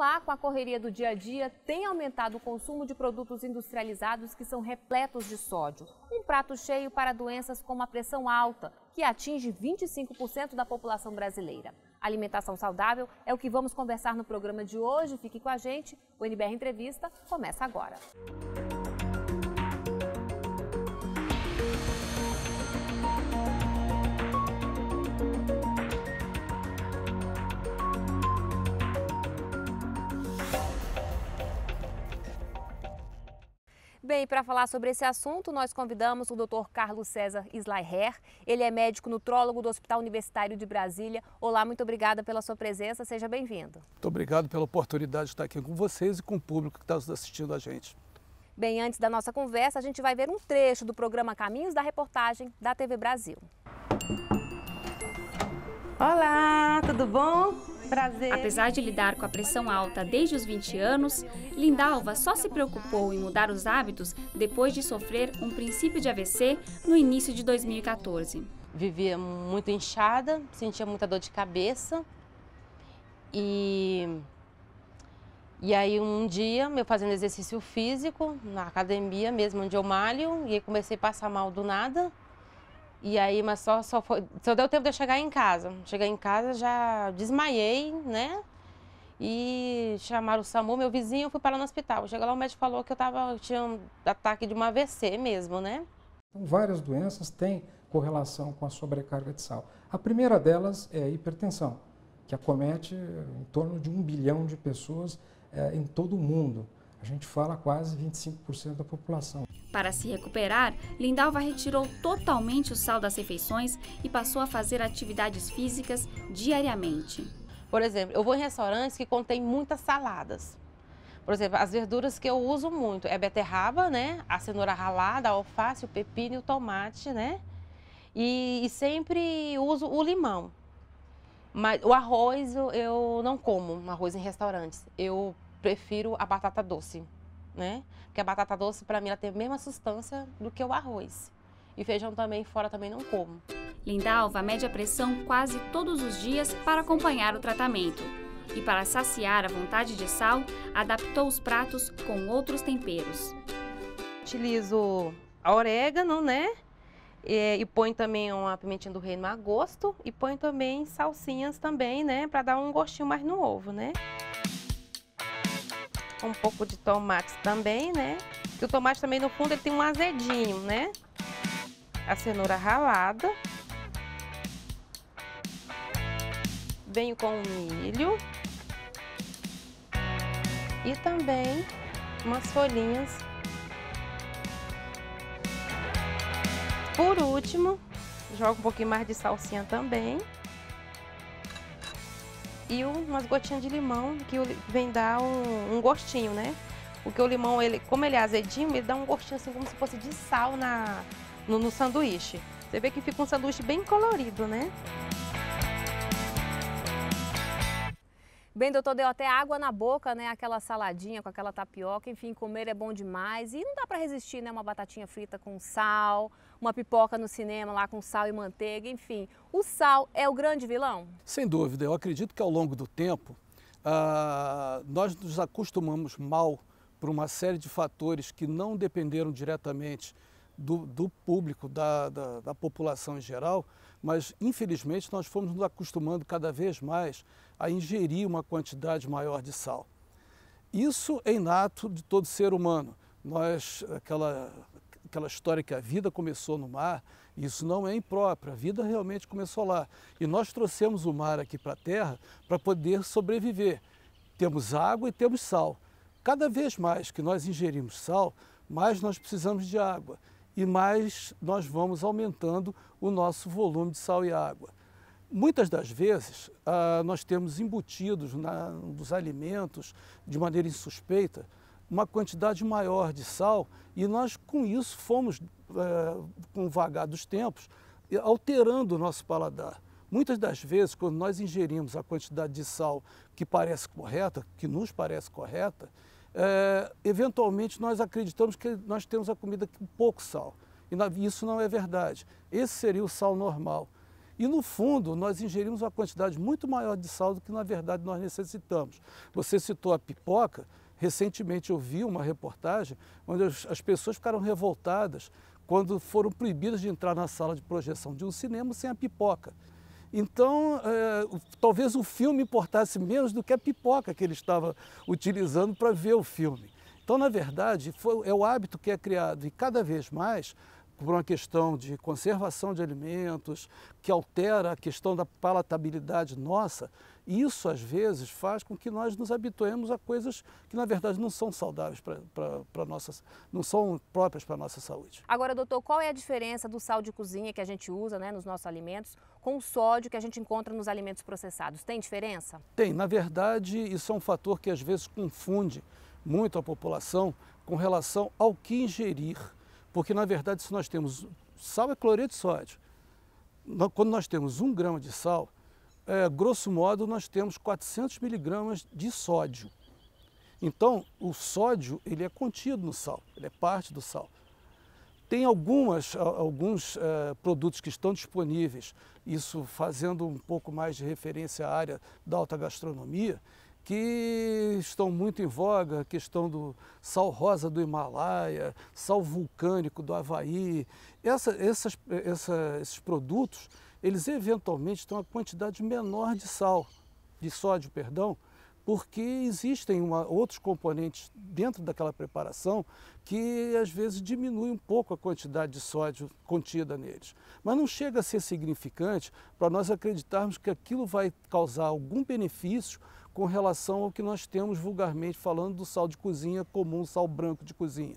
lá com a correria do dia a dia, tem aumentado o consumo de produtos industrializados que são repletos de sódio. Um prato cheio para doenças como a pressão alta, que atinge 25% da população brasileira. Alimentação saudável é o que vamos conversar no programa de hoje. Fique com a gente. O NBR Entrevista começa agora. Música Bem, para falar sobre esse assunto, nós convidamos o Dr. Carlos César Slaiher. Ele é médico nutrólogo do Hospital Universitário de Brasília. Olá, muito obrigada pela sua presença. Seja bem-vindo. Muito obrigado pela oportunidade de estar aqui com vocês e com o público que está assistindo a gente. Bem, antes da nossa conversa, a gente vai ver um trecho do programa Caminhos da Reportagem da TV Brasil. Olá, tudo bom? Prazer. Apesar de lidar com a pressão alta desde os 20 anos, Lindalva só se preocupou em mudar os hábitos depois de sofrer um princípio de AVC no início de 2014. Vivia muito inchada, sentia muita dor de cabeça e e aí um dia, eu fazendo exercício físico, na academia mesmo, onde eu malho, e comecei a passar mal do nada. E aí, mas só, só, foi, só deu tempo de eu chegar em casa. Cheguei em casa, já desmaiei, né? E chamaram o SAMU, meu vizinho, eu fui para lá no hospital. Chegou lá, o médico falou que eu, tava, eu tinha um ataque de uma AVC mesmo, né? Então, várias doenças têm correlação com a sobrecarga de sal. A primeira delas é a hipertensão, que acomete eh, em torno de um bilhão de pessoas é, em todo o mundo. A gente fala quase 25% da população. Para se recuperar, Lindalva retirou totalmente o sal das refeições e passou a fazer atividades físicas diariamente. Por exemplo, eu vou em restaurantes que contêm muitas saladas. Por exemplo, as verduras que eu uso muito é a beterraba, né? A cenoura ralada, a alface, o pepino e o tomate, né? E, e sempre uso o limão. Mas o arroz eu, eu não como, arroz em restaurantes. Eu prefiro a batata doce, né? Porque a batata doce, para mim, ela tem a mesma substância do que o arroz. E feijão também, fora também não como. Lindalva mede a pressão quase todos os dias para acompanhar o tratamento. E para saciar a vontade de sal, adaptou os pratos com outros temperos. Utilizo a orégano, né? E, e põe também uma pimentinha do reino a gosto e põe também salsinhas também, né, para dar um gostinho mais no ovo, né? um pouco de tomate também, né? Que o tomate também, no fundo, ele tem um azedinho, né? A cenoura ralada. Venho com o milho. E também umas folhinhas. Por último, jogo um pouquinho mais de salsinha também e umas gotinhas de limão que vem dar um, um gostinho, né? Porque o limão, ele, como ele é azedinho, ele dá um gostinho assim como se fosse de sal na, no, no sanduíche. Você vê que fica um sanduíche bem colorido, né? Bem, doutor, deu até água na boca, né? Aquela saladinha com aquela tapioca, enfim, comer é bom demais. E não dá para resistir, né? Uma batatinha frita com sal, uma pipoca no cinema lá com sal e manteiga, enfim. O sal é o grande vilão? Sem dúvida. Eu acredito que ao longo do tempo ah, nós nos acostumamos mal por uma série de fatores que não dependeram diretamente do, do público, da, da, da, população em geral, mas infelizmente nós fomos nos acostumando cada vez mais a ingerir uma quantidade maior de sal. Isso é inato de todo ser humano. Nós, aquela aquela história que a vida começou no mar, isso não é impróprio, a vida realmente começou lá. E nós trouxemos o mar aqui para a terra para poder sobreviver. Temos água e temos sal. Cada vez mais que nós ingerimos sal, mais nós precisamos de água e mais nós vamos aumentando o nosso volume de sal e água. Muitas das vezes, ah, nós temos embutidos nos alimentos, de maneira insuspeita, uma quantidade maior de sal e nós, com isso, fomos, é, com o vagar dos tempos, alterando o nosso paladar. Muitas das vezes, quando nós ingerimos a quantidade de sal que parece correta, que nos parece correta, é, eventualmente nós acreditamos que nós temos a comida com pouco sal. E isso não é verdade. Esse seria o sal normal. E no fundo, nós ingerimos uma quantidade muito maior de sal do que na verdade nós necessitamos. Você citou a pipoca, Recentemente eu vi uma reportagem onde as pessoas ficaram revoltadas quando foram proibidas de entrar na sala de projeção de um cinema sem a pipoca. Então, é, talvez o filme importasse menos do que a pipoca que ele estava utilizando para ver o filme. Então, na verdade, foi, é o hábito que é criado e cada vez mais por uma questão de conservação de alimentos, que altera a questão da palatabilidade nossa, isso às vezes faz com que nós nos habituemos a coisas que na verdade não são saudáveis para nossas, não são próprias para a nossa saúde. Agora, doutor, qual é a diferença do sal de cozinha que a gente usa né, nos nossos alimentos com o sódio que a gente encontra nos alimentos processados? Tem diferença? Tem, na verdade, isso é um fator que às vezes confunde muito a população com relação ao que ingerir porque, na verdade, se nós temos. Sal é cloreto de sódio. Quando nós temos um grama de sal, é, grosso modo, nós temos 400 miligramas de sódio. Então, o sódio ele é contido no sal, ele é parte do sal. Tem algumas, alguns é, produtos que estão disponíveis, isso fazendo um pouco mais de referência à área da alta gastronomia, que estão muito em voga, a questão do sal rosa do Himalaia, sal vulcânico do Havaí. Essa, essas, essa, esses produtos, eles eventualmente têm uma quantidade menor de sal, de sódio, perdão, porque existem uma, outros componentes dentro daquela preparação que às vezes diminuem um pouco a quantidade de sódio contida neles. Mas não chega a ser significante para nós acreditarmos que aquilo vai causar algum benefício com relação ao que nós temos vulgarmente falando do sal de cozinha comum, sal branco de cozinha.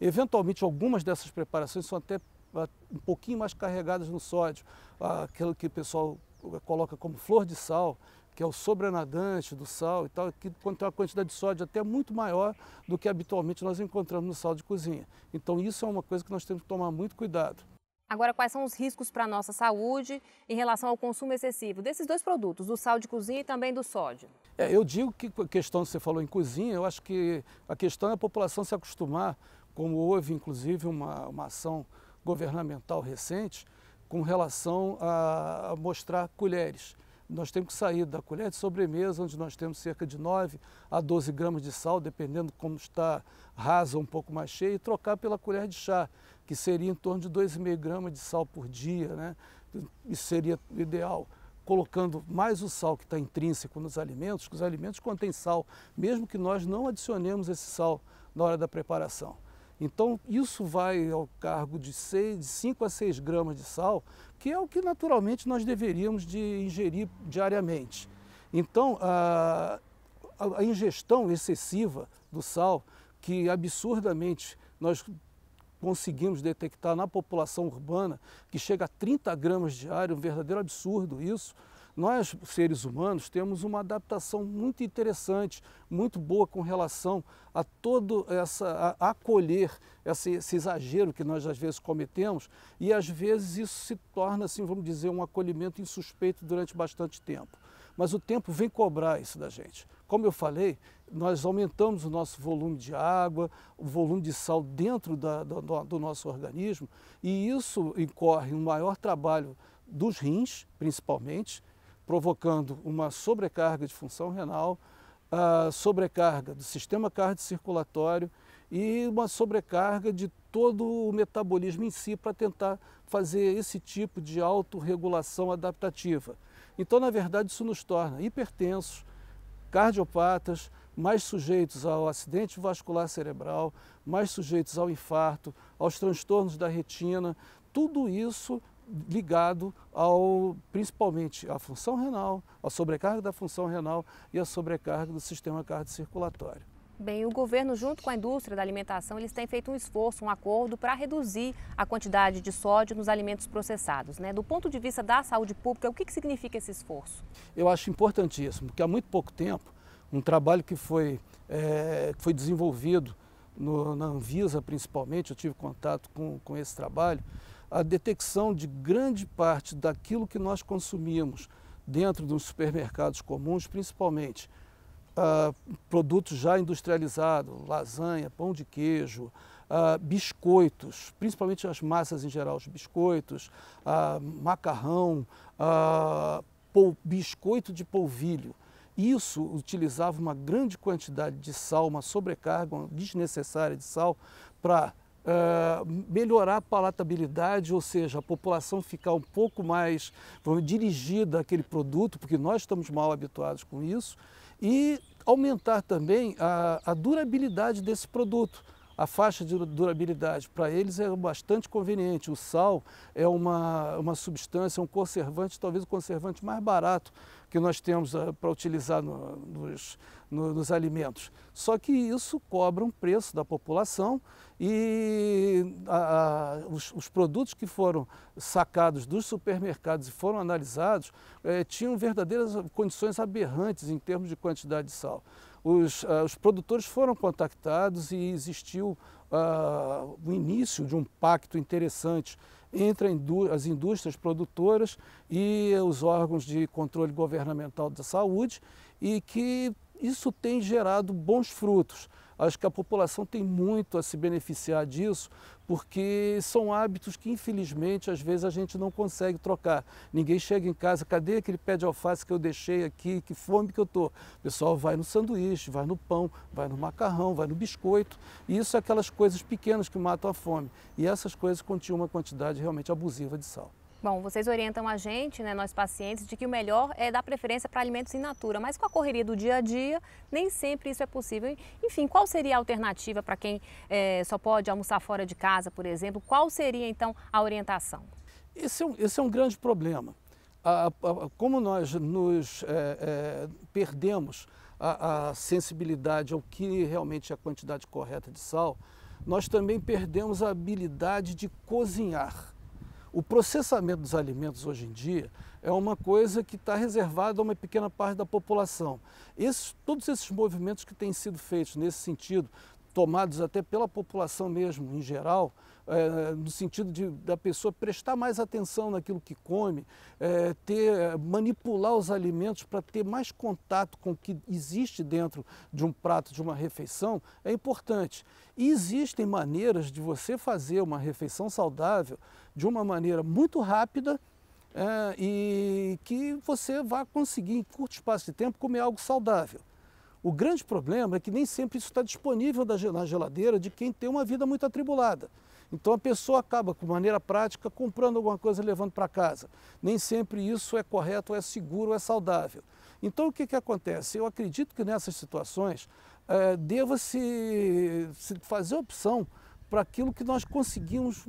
Eventualmente, algumas dessas preparações são até ah, um pouquinho mais carregadas no sódio, ah, aquilo que o pessoal coloca como flor de sal, que é o sobrenadante do sal e tal, que contém uma quantidade de sódio até muito maior do que habitualmente nós encontramos no sal de cozinha. Então isso é uma coisa que nós temos que tomar muito cuidado. Agora, quais são os riscos para a nossa saúde em relação ao consumo excessivo desses dois produtos, do sal de cozinha e também do sódio? É, eu digo que a questão que você falou em cozinha, eu acho que a questão é a população se acostumar, como houve inclusive uma, uma ação governamental recente com relação a, a mostrar colheres nós temos que sair da colher de sobremesa, onde nós temos cerca de 9 a 12 gramas de sal, dependendo como está rasa, um pouco mais cheia, e trocar pela colher de chá, que seria em torno de 2,5 gramas de sal por dia, né? Isso seria ideal. Colocando mais o sal que está intrínseco nos alimentos, que os alimentos contêm sal, mesmo que nós não adicionemos esse sal na hora da preparação. Então, isso vai ao cargo de, 6, de 5 a 6 gramas de sal, que é o que naturalmente nós deveríamos de ingerir diariamente. Então, a, a ingestão excessiva do sal, que absurdamente nós conseguimos detectar na população urbana, que chega a 30 gramas diário, é um verdadeiro absurdo isso. Nós, seres humanos, temos uma adaptação muito interessante, muito boa com relação a todo essa a acolher esse, esse, exagero que nós às vezes cometemos e às vezes isso se torna assim, vamos dizer, um acolhimento insuspeito durante bastante tempo. Mas o tempo vem cobrar isso da gente. Como eu falei, nós aumentamos o nosso volume de água, o volume de sal dentro da, do, do nosso organismo, e isso incorre um maior trabalho dos rins, principalmente, provocando uma sobrecarga de função renal, a sobrecarga do sistema cardiocirculatório e uma sobrecarga de todo o metabolismo em si para tentar fazer esse tipo de autorregulação adaptativa. Então, na verdade, isso nos torna hipertensos, cardiopatas, mais sujeitos ao acidente vascular cerebral, mais sujeitos ao infarto, aos transtornos da retina, tudo isso ligado ao principalmente à função renal, à sobrecarga da função renal e à sobrecarga do sistema cardiocirculatório. Bem, o governo, junto com a indústria da alimentação, eles têm feito um esforço, um acordo para reduzir a quantidade de sódio nos alimentos processados. Né? Do ponto de vista da saúde pública, o que, que significa esse esforço? Eu acho importantíssimo, porque há muito pouco tempo, um trabalho que foi, é, foi desenvolvido no, na Anvisa, principalmente, eu tive contato com, com esse trabalho, a detecção de grande parte daquilo que nós consumimos dentro dos supermercados comuns, principalmente ah, produtos já industrializados, lasanha, pão de queijo, ah, biscoitos, principalmente as massas em geral, os biscoitos, ah, macarrão, biscoito de polvilho. Isso utilizava uma grande quantidade de sal, uma sobrecarga uma desnecessária de sal para Uh, melhorar a palatabilidade, ou seja, a população ficar um pouco mais dirigida àquele produto, porque nós estamos mal habituados com isso, e aumentar também a, a durabilidade desse produto a faixa de durabilidade para eles é bastante conveniente. O sal é uma, uma substância, um conservante, talvez o conservante mais barato que nós temos ah, para utilizar no, nos, no, nos alimentos. Só que isso cobra um preço da população e a, a, os, os, produtos que foram sacados dos supermercados e foram analisados eh, tinham verdadeiras condições aberrantes em termos de quantidade de sal os, uh, os produtores foram contactados e existiu uh, o início de um pacto interessante entre as indústrias produtoras e os órgãos de controle governamental da saúde e que isso tem gerado bons frutos. Acho que a população tem muito a se beneficiar disso, porque são hábitos que, infelizmente, às vezes a gente não consegue trocar. Ninguém chega em casa, cadê aquele pé de alface que eu deixei aqui, que fome que eu tô? O pessoal vai no sanduíche, vai no pão, vai no macarrão, vai no biscoito. E isso é aquelas coisas pequenas que matam a fome. E essas coisas continham uma quantidade realmente abusiva de sal. Bom, vocês orientam a gente, né, nós pacientes, de que o melhor é dar preferência para alimentos in natura, mas com a correria do dia a dia, nem sempre isso é possível. Enfim, qual seria a alternativa para quem é, só pode almoçar fora de casa, por exemplo? Qual seria então a orientação? Esse é um, esse é um grande problema. como nós nos é, perdemos a sensibilidade ao que realmente é a quantidade correta de sal, nós também perdemos a habilidade de cozinhar. O processamento dos alimentos hoje em dia é uma coisa que está reservada a uma pequena parte da população. Esses, todos esses movimentos que têm sido feitos nesse sentido, tomados até pela população mesmo em geral, é, no sentido de, da pessoa prestar mais atenção naquilo que come, é, ter, é, manipular os alimentos para ter mais contato com o que existe dentro de um prato, de uma refeição, é importante. E existem maneiras de você fazer uma refeição saudável de uma maneira muito rápida, é, e que você vá conseguir, em curto espaço de tempo, comer algo saudável. O grande problema é que nem sempre isso está disponível na geladeira de quem tem uma vida muito atribulada. Então a pessoa acaba, de maneira prática, comprando alguma coisa e levando para casa. Nem sempre isso é correto, é seguro, é saudável. Então o que, que acontece? Eu acredito que nessas situações é, deva-se fazer opção para aquilo que nós conseguimos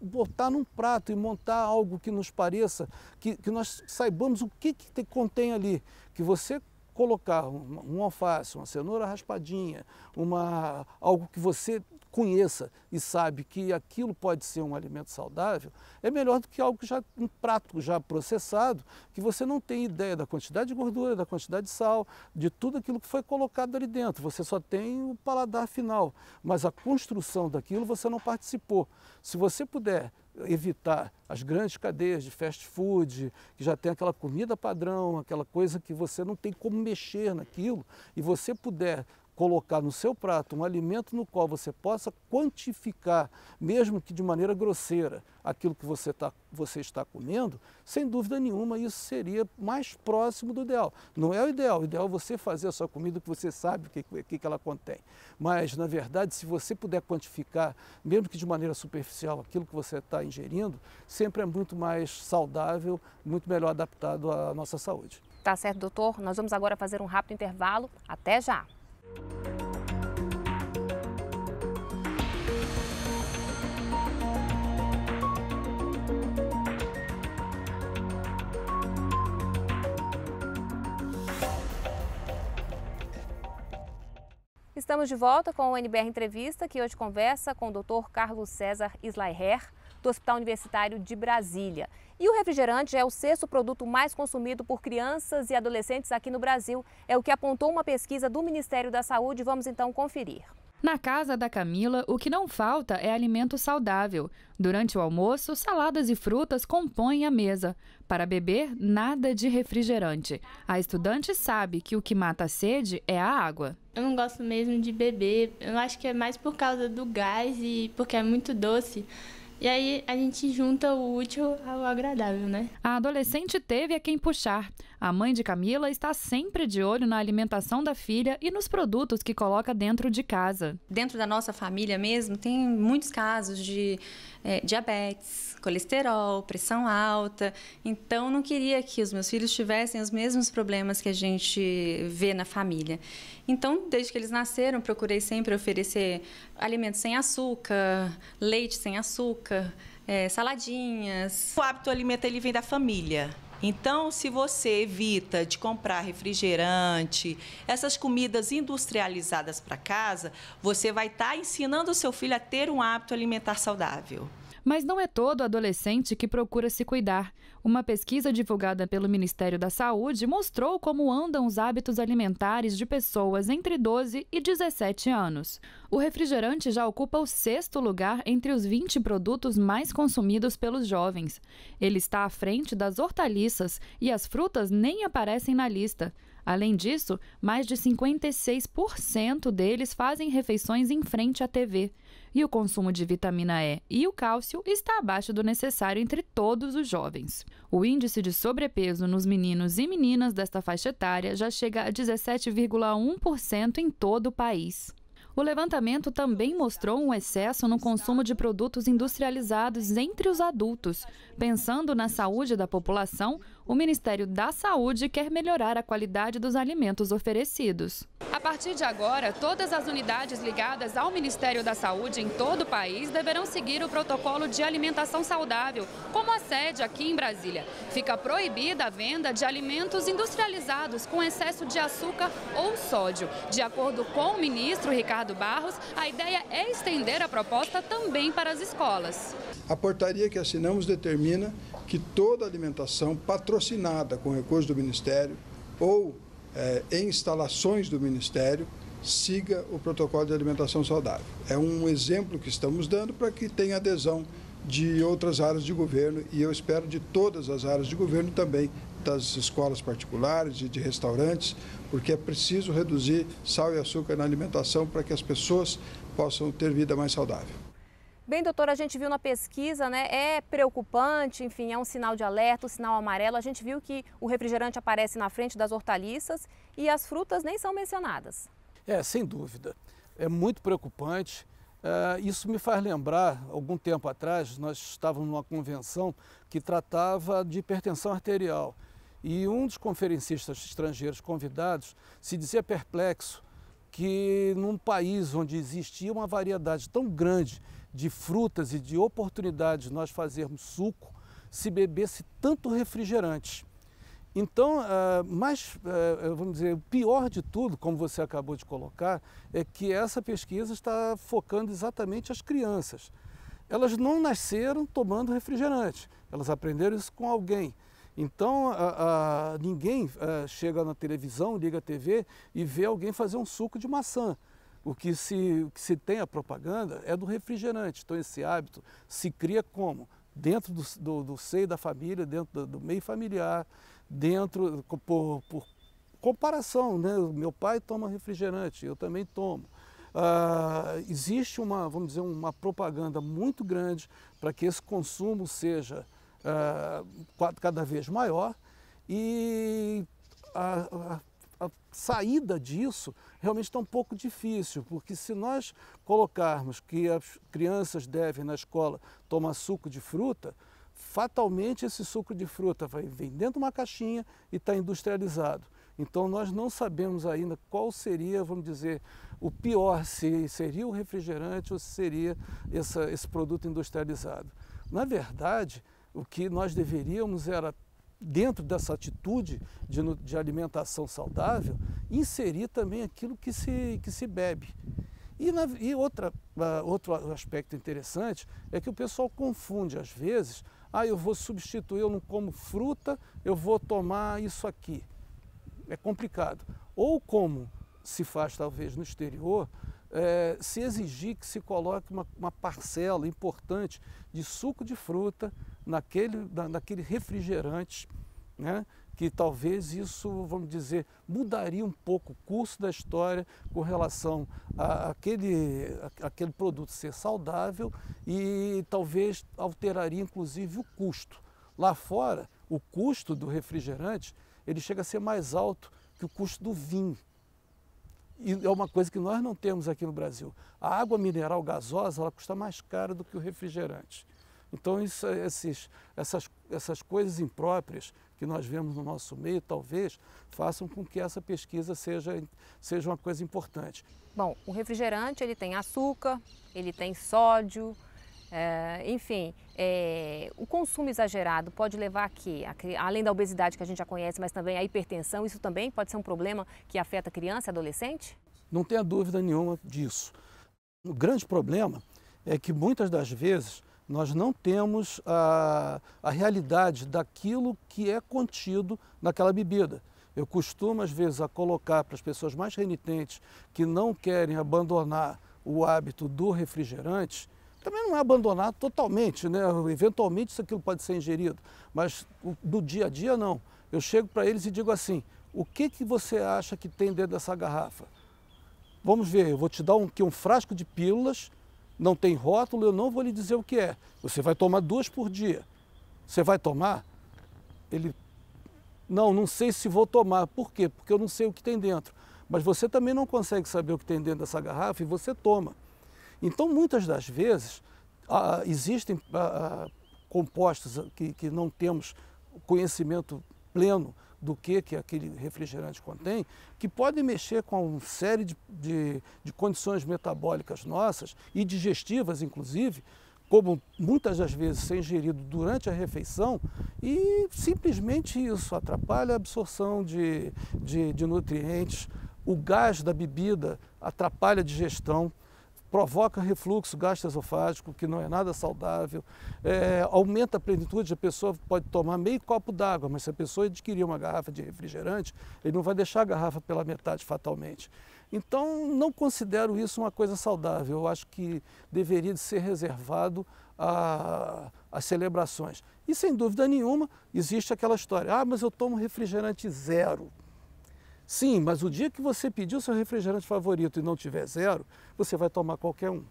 botar num prato e montar algo que nos pareça, que, que nós saibamos o que, que contém ali. Que você colocar um, um alface, uma cenoura raspadinha, uma, algo que você conheça e sabe que aquilo pode ser um alimento saudável, é melhor do que algo que já um prato já processado, que você não tem ideia da quantidade de gordura, da quantidade de sal, de tudo aquilo que foi colocado ali dentro. Você só tem o paladar final, mas a construção daquilo você não participou. Se você puder evitar as grandes cadeias de fast food, que já tem aquela comida padrão, aquela coisa que você não tem como mexer naquilo, e você puder colocar no seu prato um alimento no qual você possa quantificar, mesmo que de maneira grosseira, aquilo que você, tá, você está comendo, sem dúvida nenhuma isso seria mais próximo do ideal. Não é o ideal, o ideal é você fazer a sua comida que você sabe o que, que, que ela contém. Mas, na verdade, se você puder quantificar, mesmo que de maneira superficial, aquilo que você está ingerindo, sempre é muito mais saudável, muito melhor adaptado à nossa saúde. Tá certo, doutor. Nós vamos agora fazer um rápido intervalo. Até já! Estamos de volta com o NBR Entrevista, que hoje conversa com o Dr. Carlos César Slaiher, do Hospital Universitário de Brasília. E o refrigerante é o sexto produto mais consumido por crianças e adolescentes aqui no Brasil. É o que apontou uma pesquisa do Ministério da Saúde. Vamos então conferir. Na casa da Camila, o que não falta é alimento saudável. Durante o almoço, saladas e frutas compõem a mesa. Para beber, nada de refrigerante. A estudante sabe que o que mata a sede é a água. Eu não gosto mesmo de beber. Eu acho que é mais por causa do gás e porque é muito doce. E aí a gente junta o útil ao agradável, né? A adolescente teve a quem puxar. A mãe de Camila está sempre de olho na alimentação da filha e nos produtos que coloca dentro de casa. Dentro da nossa família mesmo, tem muitos casos de é, diabetes, colesterol, pressão alta. Então, não queria que os meus filhos tivessem os mesmos problemas que a gente vê na família. Então, desde que eles nasceram, procurei sempre oferecer alimentos sem açúcar, leite sem açúcar, é, saladinhas. O hábito alimentar ele vem da família. Então, se você evita de comprar refrigerante, essas comidas industrializadas para casa, você vai estar tá ensinando o seu filho a ter um hábito alimentar saudável. Mas não é todo adolescente que procura se cuidar. Uma pesquisa divulgada pelo Ministério da Saúde mostrou como andam os hábitos alimentares de pessoas entre 12 e 17 anos. O refrigerante já ocupa o sexto lugar entre os 20 produtos mais consumidos pelos jovens. Ele está à frente das hortaliças e as frutas nem aparecem na lista. Além disso, mais de 56% deles fazem refeições em frente à TV. E o consumo de vitamina E e o cálcio está abaixo do necessário entre todos os jovens. O índice de sobrepeso nos meninos e meninas desta faixa etária já chega a 17,1% em todo o país. O levantamento também mostrou um excesso no consumo de produtos industrializados entre os adultos. Pensando na saúde da população, o Ministério da Saúde quer melhorar a qualidade dos alimentos oferecidos. A partir de agora, todas as unidades ligadas ao Ministério da Saúde em todo o país deverão seguir o protocolo de alimentação saudável, como a sede aqui em Brasília. Fica proibida a venda de alimentos industrializados com excesso de açúcar ou sódio. De acordo com o ministro Ricardo Barros, a ideia é estender a proposta também para as escolas. A portaria que assinamos determina que toda alimentação patrocinada patrocinada com recursos do Ministério ou é, em instalações do Ministério, siga o protocolo de alimentação saudável. É um exemplo que estamos dando para que tenha adesão de outras áreas de governo e eu espero de todas as áreas de governo também, das escolas particulares e de restaurantes, porque é preciso reduzir sal e açúcar na alimentação para que as pessoas possam ter vida mais saudável. Bem, doutora, a gente viu na pesquisa, né, é preocupante, enfim, é um sinal de alerta, um sinal amarelo. A gente viu que o refrigerante aparece na frente das hortaliças e as frutas nem são mencionadas. É, sem dúvida. É muito preocupante. Ah, isso me faz lembrar, algum tempo atrás, nós estávamos numa convenção que tratava de hipertensão arterial. E um dos conferencistas estrangeiros convidados se dizia perplexo que num país onde existia uma variedade tão grande de frutas e de oportunidades nós fazermos suco se bebesse tanto refrigerante. Então, eh, mais, eh, eh, vamos dizer, o pior de tudo, como você acabou de colocar, é que essa pesquisa está focando exatamente as crianças. Elas não nasceram tomando refrigerante, elas aprenderam isso com alguém. Então, ninguém chega na televisão, liga a TV e vê alguém fazer um suco de maçã. O que, se, o que se tem a propaganda é do refrigerante. Então, esse hábito se cria como? Dentro do, do, do seio da família, dentro do, do meio familiar, dentro por, por comparação, né? Meu pai toma refrigerante, eu também tomo. Ah, existe uma, vamos dizer, uma propaganda muito grande para que esse consumo seja ah, cada vez maior e a, a a saída disso realmente está um pouco difícil, porque se nós colocarmos que as crianças devem na escola tomar suco de fruta, fatalmente esse suco de fruta vai vem dentro de uma caixinha e está industrializado. Então nós não sabemos ainda qual seria, vamos dizer, o pior, se seria o refrigerante ou se seria essa, esse produto industrializado. Na verdade, o que nós deveríamos era dentro dessa atitude de, de alimentação saudável, inserir também aquilo que se, que se bebe. E, na, e outra, uh, outro aspecto interessante é que o pessoal confunde às vezes, ah, eu vou substituir, eu não como fruta, eu vou tomar isso aqui. É complicado. Ou como se faz talvez no exterior, é, se exigir que se coloque uma, uma parcela importante de suco de fruta, naquele, na, naquele refrigerante, né? que talvez isso, vamos dizer, mudaria um pouco o curso da história com relação àquele aquele produto ser saudável e talvez alteraria inclusive o custo. Lá fora, o custo do refrigerante ele chega a ser mais alto que o custo do vinho. E é uma coisa que nós não temos aqui no Brasil. A água mineral gasosa ela custa mais caro do que o refrigerante. Então, isso, é, esses, essas, essas coisas impróprias que nós vemos no nosso meio, talvez façam com que essa pesquisa seja, seja uma coisa importante. Bom, o refrigerante ele tem açúcar, ele tem sódio, é, enfim, é, o consumo exagerado pode levar a quê? A, além da obesidade que a gente já conhece, mas também a hipertensão, isso também pode ser um problema que afeta criança e adolescente? Não tenha dúvida nenhuma disso. O grande problema é que muitas das vezes nós não temos a, a realidade daquilo que é contido naquela bebida. Eu costumo, às vezes, a colocar para as pessoas mais renitentes que não querem abandonar o hábito do refrigerante, também não é abandonar totalmente, né? Eventualmente isso aquilo pode ser ingerido, mas do dia a dia não. Eu chego para eles e digo assim: o que, que você acha que tem dentro dessa garrafa? Vamos ver, eu vou te dar um, um frasco de pílulas não tem rótulo, eu não vou lhe dizer o que é. Você vai tomar duas por dia. Você vai tomar? Ele. Não, não sei se vou tomar. Por quê? Porque eu não sei o que tem dentro. Mas você também não consegue saber o que tem dentro dessa garrafa e você toma. Então, muitas das vezes, existem compostos que, que não temos conhecimento pleno do que, que aquele refrigerante contém, que podem mexer com uma série de, de, de condições metabólicas nossas e digestivas, inclusive, como muitas das vezes ser ingerido durante a refeição, e simplesmente isso atrapalha a absorção de, de, de nutrientes, o gás da bebida atrapalha a digestão provoca refluxo gastroesofágico, que não é nada saudável, é, aumenta a plenitude, a pessoa pode tomar meio copo d'água, mas se a pessoa adquirir uma garrafa de refrigerante, ele não vai deixar a garrafa pela metade fatalmente. Então, não considero isso uma coisa saudável, eu acho que deveria ser reservado às a celebrações. E sem dúvida nenhuma, existe aquela história, ah, mas eu tomo refrigerante zero. Sim, mas o dia que você pediu seu refrigerante favorito e não tiver zero, você vai tomar qualquer um.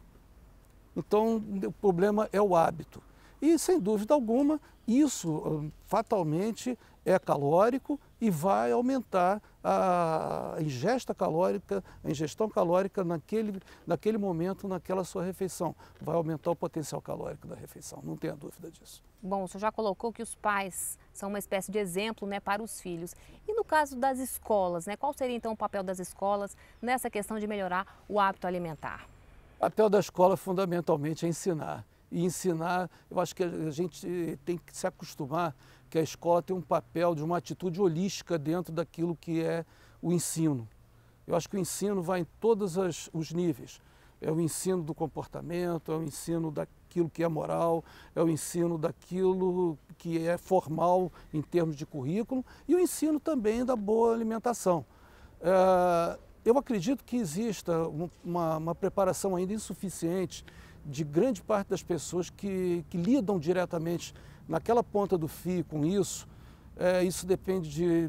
Então, o problema é o hábito. E, sem dúvida alguma, isso ah, fatalmente é calórico e vai aumentar a ingesta calórica, a ingestão calórica naquele, naquele momento, naquela sua refeição. Vai aumentar o potencial calórico da refeição, não tenha dúvida disso. Bom, você já colocou que os pais são uma espécie de exemplo né, para os filhos. E no caso das escolas, né, qual seria então o papel das escolas nessa questão de melhorar o hábito alimentar? O papel da escola fundamentalmente é ensinar. E ensinar, eu acho que a gente tem que se acostumar que a escola tem um papel de uma atitude holística dentro daquilo que é o ensino. Eu acho que o ensino vai em todos os níveis. É o ensino do comportamento, é o ensino da daquilo que é moral, é o ensino daquilo que é formal em termos de currículo e o ensino também da boa alimentação. É, eu acredito que exista uma, uma preparação ainda insuficiente de grande parte das pessoas que, que lidam diretamente naquela ponta do fio com isso, é, isso depende de,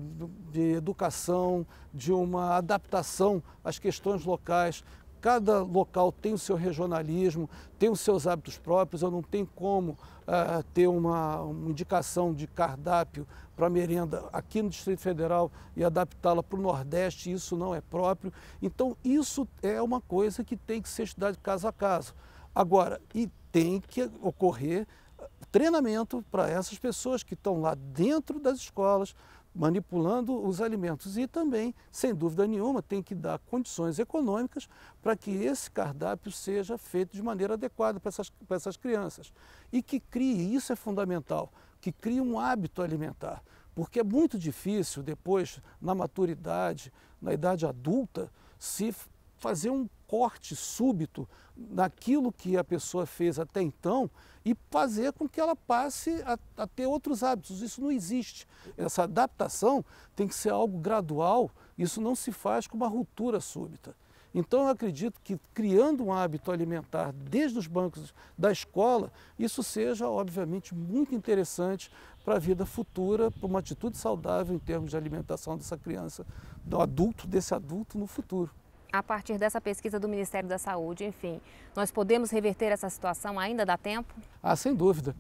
de, educação, de uma adaptação às questões locais. Cada local tem o seu regionalismo, tem os seus hábitos próprios. Eu não tenho como uh, ter uma, uma, indicação de cardápio para merenda aqui no Distrito Federal e adaptá-la para o Nordeste. Isso não é próprio. Então, isso é uma coisa que tem que ser estudada caso a caso. Agora, e tem que ocorrer eh, treinamento para essas pessoas que estão lá dentro das escolas, manipulando os alimentos. E também, sem dúvida nenhuma, tem que dar condições econômicas para que esse cardápio seja feito de maneira adequada para essas, para essas crianças. E que crie, isso é fundamental, que crie um hábito alimentar. Porque é muito difícil depois, na maturidade, na idade adulta, se fazer um corte súbito naquilo que a pessoa fez até então e fazer com que ela passe a, a ter outros hábitos. Isso não existe. Essa adaptação tem que ser algo gradual, isso não se faz com uma ruptura súbita. Então, eu acredito que criando um hábito alimentar desde os bancos da escola, isso seja, obviamente, muito interessante para a vida futura, para uma atitude saudável em termos de alimentação dessa criança, do adulto, desse adulto no futuro a partir dessa pesquisa do Ministério da Saúde, enfim, nós podemos reverter essa situação? Ainda dá tempo? Ah, sem dúvida.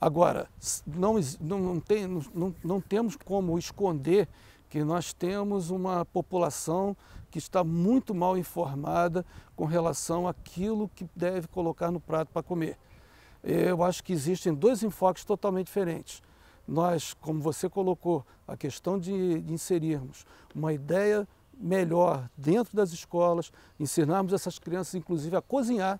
Agora, não, não, não, tem, não, não temos como esconder que nós temos uma população que está muito mal informada com relação àquilo que deve colocar no prato para comer. Eu acho que existem dois enfoques totalmente diferentes. Nós, como você colocou, a questão de, de inserirmos uma ideia melhor dentro das escolas, ensinarmos essas crianças, inclusive, a cozinhar,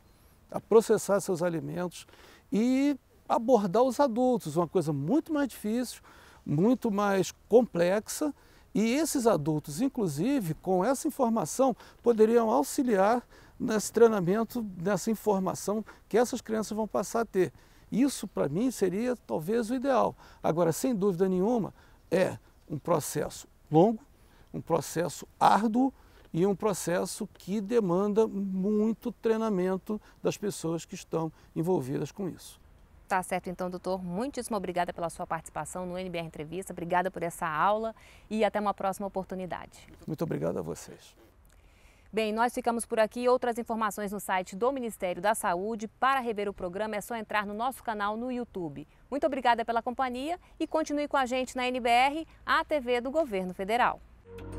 a processar seus alimentos e abordar os adultos, uma coisa muito mais difícil, muito mais complexa. E esses adultos, inclusive, com essa informação, poderiam auxiliar nesse treinamento, nessa informação que essas crianças vão passar a ter. Isso, para mim, seria talvez o ideal. Agora, sem dúvida nenhuma, é um processo longo, um processo árduo e um processo que demanda muito treinamento das pessoas que estão envolvidas com isso. Tá certo então, doutor. Muitíssimo obrigada pela sua participação no NBR Entrevista, obrigada por essa aula e até uma próxima oportunidade. Muito obrigado a vocês. Bem, nós ficamos por aqui. Outras informações no site do Ministério da Saúde. Para rever o programa é só entrar no nosso canal no YouTube. Muito obrigada pela companhia e continue com a gente na NBR, a TV do Governo Federal. Bye.